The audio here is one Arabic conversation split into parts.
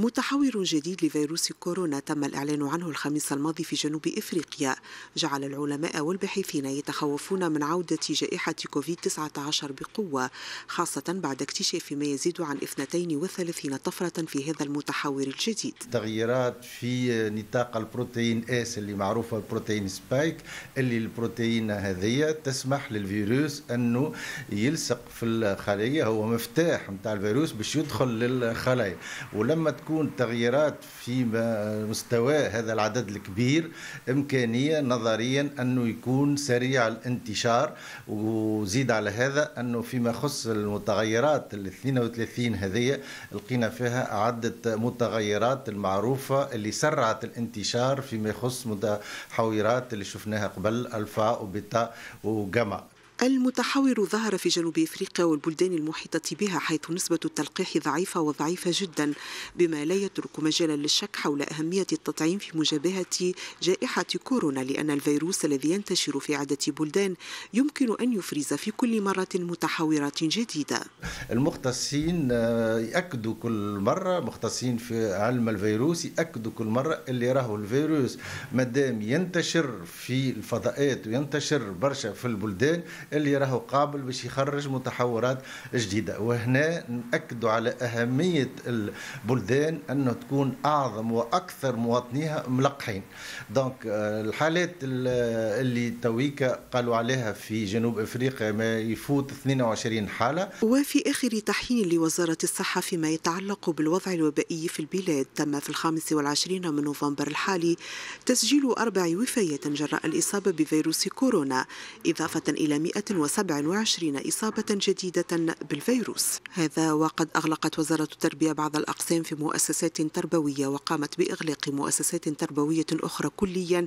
متحور جديد لفيروس كورونا تم الإعلان عنه الخميس الماضي في جنوب إفريقيا جعل العلماء والباحثين يتخوفون من عودة جائحة كوفيد-19 بقوة خاصة بعد اكتشاف ما يزيد عن 32 طفرة في هذا المتحور الجديد تغييرات في نطاق البروتين اس اللي معروفة البروتين سبايك اللي البروتين هذه تسمح للفيروس أنه يلصق في الخلية هو مفتاح متاع الفيروس باش يدخل للخلايا ولما تكون تكون تغييرات في مستوى هذا العدد الكبير إمكانية نظريا أنه يكون سريع الانتشار وزيد على هذا أنه فيما يخص المتغيرات ال 32 هذه لقينا فيها عدة متغيرات المعروفة اللي سرعت الانتشار فيما يخص متحورات اللي شفناها قبل الفا وبيتا وجاما المتحور ظهر في جنوب افريقيا والبلدان المحيطه بها حيث نسبه التلقيح ضعيفه وضعيفه جدا بما لا يترك مجالا للشك حول اهميه التطعيم في مجابهه جائحه كورونا لان الفيروس الذي ينتشر في عده بلدان يمكن ان يفرز في كل مره متحورات جديده. المختصين آه، ياكدوا كل مره مختصين في علم الفيروس ياكدوا كل مره اللي راهو الفيروس ما دام ينتشر في الفضاءات وينتشر برشا في البلدان اللي راهو قابل باش يخرج متحورات جديده وهنا ناكدوا على اهميه البلدان انه تكون اعظم واكثر مواطنيها ملقحين دونك آه، الحالات اللي تويكا قالوا عليها في جنوب افريقيا ما يفوت 22 حاله وفي اخر تحيين لوزاره الصحه فيما يتعلق بالوضع الوبائي في البلاد تم في الخامس والعشرين من نوفمبر الحالي تسجيل اربع وفيات جراء الاصابه بفيروس كورونا اضافه الى 100 127 إصابة جديدة بالفيروس هذا وقد أغلقت وزارة التربية بعض الأقسام في مؤسسات تربوية وقامت بإغلاق مؤسسات تربوية أخرى كليا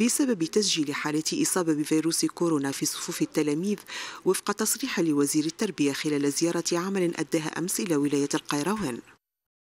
بسبب تسجيل حالة إصابة بفيروس كورونا في صفوف التلاميذ وفق تصريح لوزير التربية خلال زيارة عمل أداها أمس إلى ولاية القيروان